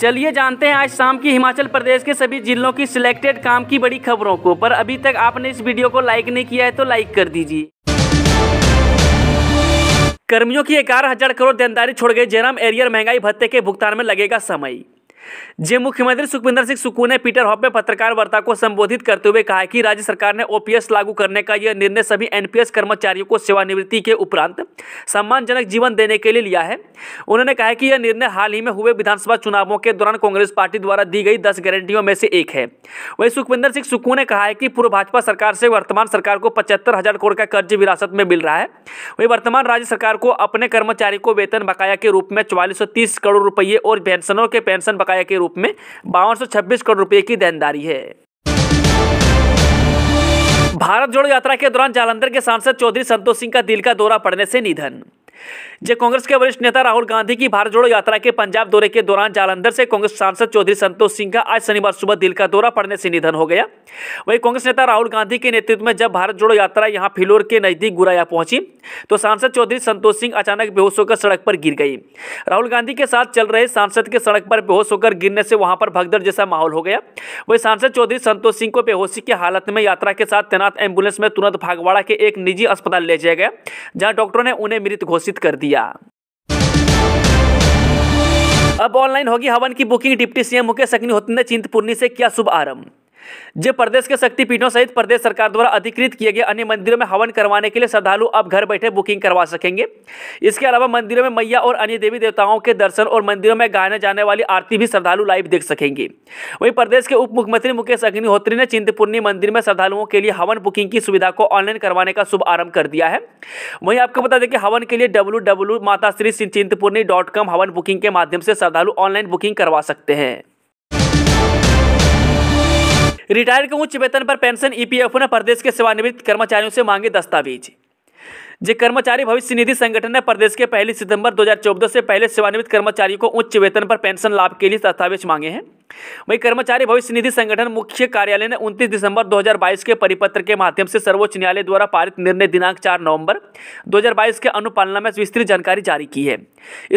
चलिए जानते हैं आज शाम की हिमाचल प्रदेश के सभी जिलों की सिलेक्टेड काम की बड़ी खबरों को पर अभी तक आपने इस वीडियो को लाइक नहीं किया है तो लाइक कर दीजिए कर्मियों की ग्यारह हजार करोड़ देनदारी छोड़ गए जयराम एरियर महंगाई भत्ते के भुगतान में लगेगा समय जे मुख्यमंत्री सुखविंदर सिंह सुक्कू ने पीटर हॉप में पत्रकार वार्ता को संबोधित करते हुए कहा कि राज्य सरकार ने ओपीएस लागू करने का यह निर्णय सभी एनपीएस कर्मचारियों को सेवानिवृत्ति के उपरांत सम्मानजनक जीवन देने के लिए लिया है उन्होंने कहा कि यह निर्णय हाल ही में हुए विधानसभा चुनावों के दौरान कांग्रेस पार्टी द्वारा दी गई दस गारंटियों में से एक है वही सुखविंदर सिंह सुक्कू ने कहा है कि पूर्व भाजपा सरकार से वर्तमान सरकार को पचहत्तर हजार करोड़ का कर्ज विरासत में मिल रहा है वही वर्तमान राज्य सरकार को अपने कर्मचारी को वेतन बकाया के रूप में चौवालीस करोड़ रुपये और पेंशनों के पेंशन बकाया बकाया के रूप में बावन करोड़ रुपए की देनदारी है भारत जोड़ो यात्रा के दौरान जालंधर के सांसद चौधरी संतोष सिंह का दिल का दौरा पड़ने से निधन जब कांग्रेस के वरिष्ठ नेता राहुल गांधी की भारत जोड़ो यात्रा के पंजाब दौरे के दौरान जालंधर से कांग्रेस सांसद चौधरी संतोष सिंह का आज शनिवार सुबह दिल का दौरा पड़ने से निधन हो गया वहीं कांग्रेस नेता राहुल गांधी के नेतृत्व में जब भारत जोड़ो यात्रा यहाँ फिलोर के नजदीक गुराया पहुंची तो सांसद चौधरी संतोष सिंह अचानक बेहोश होकर सड़क पर गिर गई राहुल गांधी के साथ चल रहे सांसद के सड़क पर बेहोश होकर गिरने से वहां पर भगदड़ जैसा माहौल हो गया वही सांसद चौधरी संतोष सिंह को बेहोशी की हालत में यात्रा के साथ तैनात एम्बुलेंस में तुरंत भागवाड़ा के एक निजी अस्पताल ले जाया गया जहां डॉक्टरों ने उन्हें मृत घोषित कर दिया दिया अब ऑनलाइन होगी हवन की booking deputy CM Mukesh Agnihotri ने चिंतपूर्णी से किया शुभ आरंभ जय प्रदेश के शक्तिपीठों सहित प्रदेश सरकार द्वारा अधिकृत किए गए अन्य मंदिरों में हवन करवाने के लिए श्रद्धालु अब घर बैठे बुकिंग करवा सकेंगे इसके अलावा मंदिरों में मैया और अन्य देवी देवताओं के दर्शन और मंदिरों में गाने जाने वाली आरती भी श्रद्धालु लाइव देख सकेंगे वहीं प्रदेश के उप मुख्यमंत्री मुकेश अग्निहोत्री ने चिंतपूर्णी मंदिर में श्रद्धालुओं के लिए हवन बुकिंग की सुविधा को ऑनलाइन करवाने का शुभ आरंभ कर दिया है वहीं आपको बता दें कि हवन के लिए W W Mata Shri dot com हवन बुकिंग के माध्यम से श्रद्धालु ऑनलाइन बुकिंग करवा सकते हैं रिटायर के उच्च वेतन पर पेंशन ईपीएफओ e ने प्रदेश के सेवानिवृत्त कर्मचारियों से मांगे दस्तावेज जे कर्मचारी भविष्य निधि संगठन ने प्रदेश के पहली सितंबर 2014 से पहले सेवानिवृत्त कर्मचारियों को उच्च वेतन पर पेंशन लाभ के लिए दस्तावेज मांगे हैं वही कर्मचारी भविष्य निधि संगठन मुख्य कार्यालय ने 29 दिसंबर 2022 के परिपत्र के माध्यम से सर्वोच्च न्यायालय द्वारा पारित निर्णय दिनांक 4 नवंबर 2022 के अनुपालना में विस्तृत जानकारी जारी की है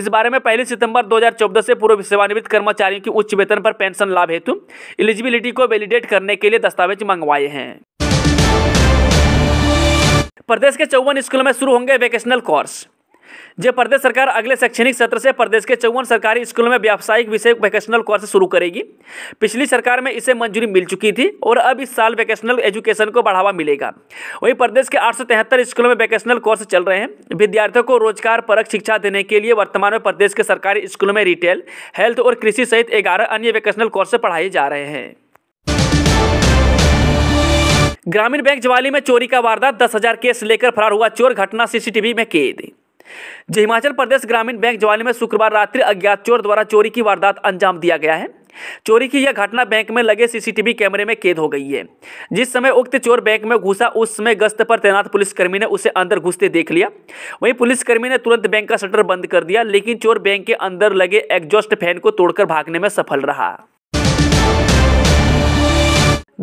इस बारे में पहली सितंबर 2014 से पूर्व सेवानिवृत्त कर्मचारियों की उच्च वेतन पर पेंशन लाभ हेतु एलिजिबिलिटी को वेलिडेट करने के लिए दस्तावेज मंगवाए हैं प्रदेश के चौवन स्कूलों में शुरू होंगे वेकेशनल कोर्स जो प्रदेश सरकार अगले शैक्षणिक सत्र से प्रदेश के चौवन सरकारी स्कूलों में व्यावसायिक विषय वैकेशनल कोर्स शुरू करेगी पिछली सरकार में इसे मंजूरी मिल चुकी थी और अब इस साल वैकेशनल एजुकेशन को बढ़ावा मिलेगा वहीं प्रदेश के आठ स्कूलों में वैकेशनल कोर्स चल रहे हैं विद्यार्थियों को रोजगार परक शिक्षा देने के लिए वर्तमान में प्रदेश के सरकारी स्कूलों में रिटेल हेल्थ और कृषि सहित ग्यारह अन्य वैकेशनल कोर्स पढ़ाए जा रहे हैं ग्रामीण बैंक ज्वाली में चोरी का वारदात दस हजार केस लेकर फरार हुआ चोर घटना सीसीटीवी में कैद जो हिमाचल प्रदेश ग्रामीण बैंक ज्वाली में शुक्रवार रात्रि अज्ञात चोर द्वारा चोरी की वारदात अंजाम दिया गया है चोरी की यह घटना बैंक में लगे सीसीटीवी कैमरे में कैद हो गई है जिस समय उक्त चोर बैंक में घुसा उस समय गश्त पर तैनात पुलिसकर्मी ने उसे अंदर घुसते देख लिया वहीं पुलिसकर्मी ने तुरंत बैंक का शटर बंद कर दिया लेकिन चोर बैंक के अंदर लगे एग्जॉस्ट फैन को तोड़कर भागने में सफल रहा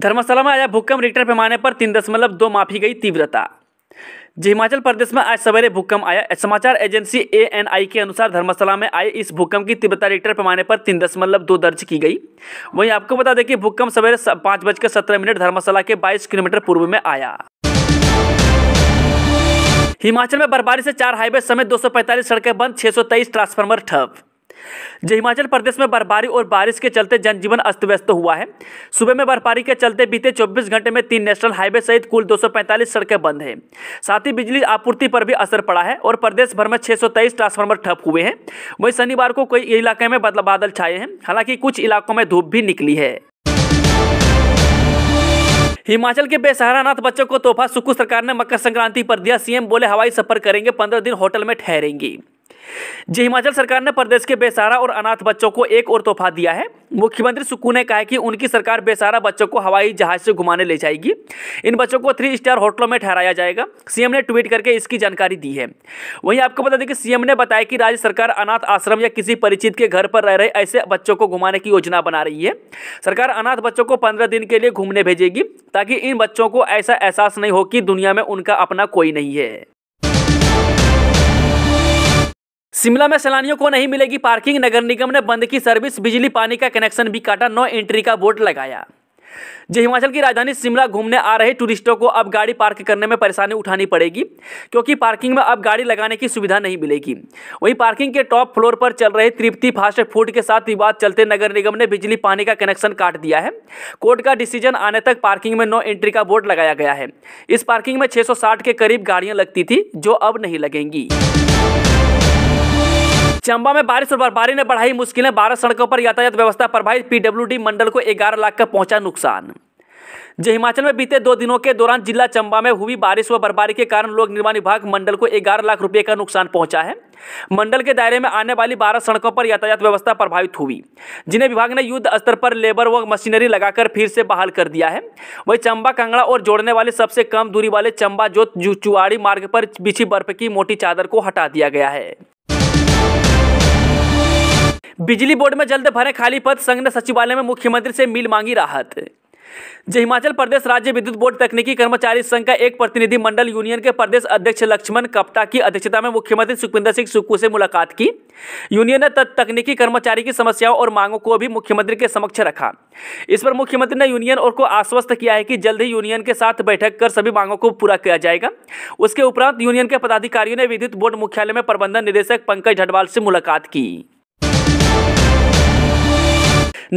धर्मशाला में आया भूकंप रिक्टर पैमाने पर तीन दशमलव दो माफी गई तीव्रता जी हिमाचल प्रदेश में आज सवेरे भूकंप आया समाचार एजेंसी ए एन आई के अनुसार धर्मशाला में आए इस भूकंप की तीव्रता रिक्टर पैमाने पर तीन दशमलव दो दर्ज की गई वहीं आपको बता दें कि भूकंप सवेरे पाँच बजकर सत्रह मिनट धर्मशाला के बाईस किलोमीटर पूर्व में आया हिमाचल में बर्फबारी से चार हाईवे समेत 245 सड़कें बंद 623 ट्रांसफार्मर ठप जो हिमाचल प्रदेश में बर्फबारी और बारिश के चलते जनजीवन अस्त व्यस्त हुआ है सुबह में बर्फबारी के चलते बीते 24 घंटे में तीन नेशनल हाईवे सहित कुल 245 सड़कें बंद हैं साथ ही बिजली आपूर्ति पर भी असर पड़ा है और प्रदेश भर में 623 ट्रांसफार्मर ठप हुए हैं वहीं शनिवार को कई इलाके में बादल छाए हैं हालांकि कुछ इलाकों में धूप भी निकली है हिमाचल के बेसहारा नाथ बच्चों को तोहफा सुक्कू सरकार ने मकर संक्रांति पर दिया सीएम बोले हवाई सफर करेंगे पंद्रह दिन होटल में ठहरेंगी जी हिमाचल सरकार ने प्रदेश के बेसारा और अनाथ बच्चों को एक और तोहफा दिया है मुख्यमंत्री सुक्कू ने कहा कि उनकी सरकार बेसारा बच्चों को हवाई जहाज से घुमाने ले जाएगी इन बच्चों को थ्री स्टार होटलों में ठहराया जाएगा सीएम ने ट्वीट करके इसकी जानकारी दी है वहीं आपको बता दें कि सीएम ने बताया कि राज्य सरकार अनाथ आश्रम या किसी परिचित के घर पर रह रहे ऐसे बच्चों को घुमाने की योजना बना रही है सरकार अनाथ बच्चों को पंद्रह दिन के लिए घूमने भेजेगी ताकि इन बच्चों को ऐसा एहसास नहीं हो कि दुनिया में उनका अपना कोई नहीं है शिमला में सैलानियों को नहीं मिलेगी पार्किंग नगर निगम ने बंद की सर्विस बिजली पानी का कनेक्शन भी काटा नो एंट्री का बोर्ड लगाया जी हिमाचल की राजधानी शिमला घूमने आ रहे टूरिस्टों को अब गाड़ी पार्क करने में परेशानी उठानी पड़ेगी क्योंकि पार्किंग में अब गाड़ी लगाने की सुविधा नहीं मिलेगी वहीं पार्किंग के टॉप फ्लोर पर चल रहे तृप्ति फास्ट फूड के साथ विवाद चलते नगर निगम ने बिजली पानी का कनेक्शन काट दिया है कोर्ट का डिसीजन आने तक पार्किंग में नो एंट्री का बोर्ड लगाया गया है इस पार्किंग में छह के करीब गाड़ियां लगती थी जो अब नहीं लगेंगी चंबा में बारिश और बर्फबारी ने बढ़ाई मुश्किलें बारह सड़कों पर यातायात व्यवस्था प्रभावित पीडब्ल्यू मंडल को ग्यारह लाख का पहुंचा नुकसान जो हिमाचल में बीते दो दिनों के दौरान जिला चंबा में हुई बारिश व बर्फबारी के कारण लोक निर्माण विभाग मंडल को ग्यारह लाख रुपए का नुकसान पहुंचा है मंडल के दायरे में आने वाली बारह सड़कों पर यातायात व्यवस्था प्रभावित हुई जिन्हें विभाग ने युद्ध स्तर पर लेबर व मशीनरी लगाकर फिर से बहाल कर दिया है वही चंबा कांगड़ा और जोड़ने वाले सबसे कम दूरी वाले चंबा जोत चुआड़ी मार्ग पर बिछी बर्फ की मोटी चादर को हटा दिया गया है बिजली बोर्ड में जल्द भरे खाली पद संघ ने सचिवालय में मुख्यमंत्री से मिल मांगी राहत जो हिमाचल प्रदेश राज्य विद्युत बोर्ड तकनीकी कर्मचारी संघ का एक प्रतिनिधि मंडल यूनियन के प्रदेश अध्यक्ष लक्ष्मण कप्टा की अध्यक्षता में मुख्यमंत्री सुखविंदर सिंह सुक्कू से मुलाकात की यूनियन ने तकनीकी कर्मचारी की समस्याओं और मांगों को भी मुख्यमंत्री के समक्ष रखा इस पर मुख्यमंत्री ने यूनियन और को आश्वस्त किया है कि जल्द ही यूनियन के साथ बैठक कर सभी मांगों को पूरा किया जाएगा उसके उपरांत यूनियन के पदाधिकारियों ने विद्युत बोर्ड मुख्यालय में प्रबंधन निदेशक पंकज ढडवाल से मुलाकात की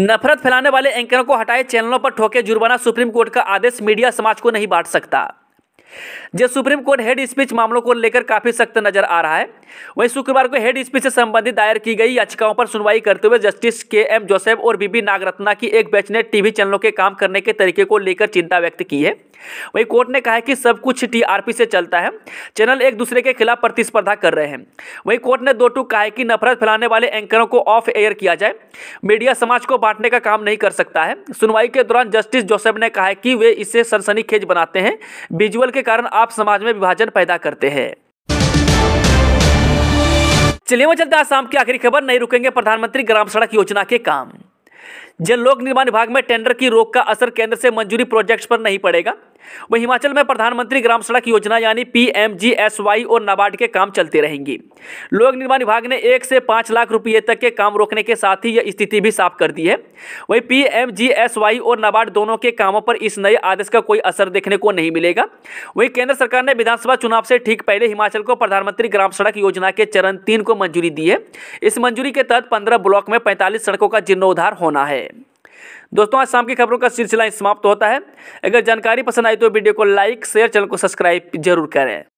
नफरत फैलाने वाले एंकरों को हटाए चैनलों पर ठोके जुर्माना सुप्रीम कोर्ट का आदेश मीडिया समाज को नहीं बांट सकता जो सुप्रीम कोर्ट हेड स्पीच मामलों को लेकर काफी सख्त नजर आ रहा है वहीं शुक्रवार को हेड स्पीच से संबंधित दायर की गई याचिकाओं पर सुनवाई करते हुए जस्टिस के एम जोसेफ और बीबी नागरत्ना की एक बेंच ने टीवी चैनलों के काम करने के तरीके को लेकर चिंता व्यक्त की है वहीं कोर्ट ने कहा है कि सब कुछ टीआरपी से चलता है चैनल एक दूसरे के खिलाफ प्रतिस्पर्धा कर रहे हैं वहीं कोर्ट ने दो टूक कहा है कि नफरत फैलाने वाले एंकरों को ऑफ एयर किया जाए मीडिया समाज को बांटने का काम नहीं कर सकता है सुनवाई के दौरान जस्टिस जोसेफ ने कहा है कि वे इसे सनसनीखेज बनाते हैं विजुअल के कारण आप समाज में विभाजन पैदा करते हैं चलिए वो चलते आसाम की आखिरी खबर नहीं रुकेंगे प्रधानमंत्री ग्राम सड़क योजना के काम जल लोक निर्माण विभाग में टेंडर की रोक का असर केंद्र से मंजूरी प्रोजेक्ट्स पर नहीं पड़ेगा वहीं हिमाचल में प्रधानमंत्री ग्राम सड़क योजना यानी पीएमजीएसवाई और नाबार्ड के काम चलते रहेंगे लोक निर्माण विभाग ने एक से पाँच लाख रुपये तक के काम रोकने के साथ ही यह स्थिति भी साफ कर दी है वहीं पीएमजीएसवाई और नाबार्ड दोनों के कामों पर इस नए आदेश का कोई असर देखने को नहीं मिलेगा वहीं केंद्र सरकार ने विधानसभा चुनाव से ठीक पहले हिमाचल को प्रधानमंत्री ग्राम सड़क योजना के चरण तीन को मंजूरी दी है इस मंजूरी के तहत पंद्रह ब्लॉक में पैंतालीस सड़कों का जीर्णोद्धार होना है दोस्तों आज शाम की खबरों का सिलसिला समाप्त होता है अगर जानकारी पसंद आई तो वीडियो को लाइक शेयर चैनल को सब्सक्राइब जरूर करें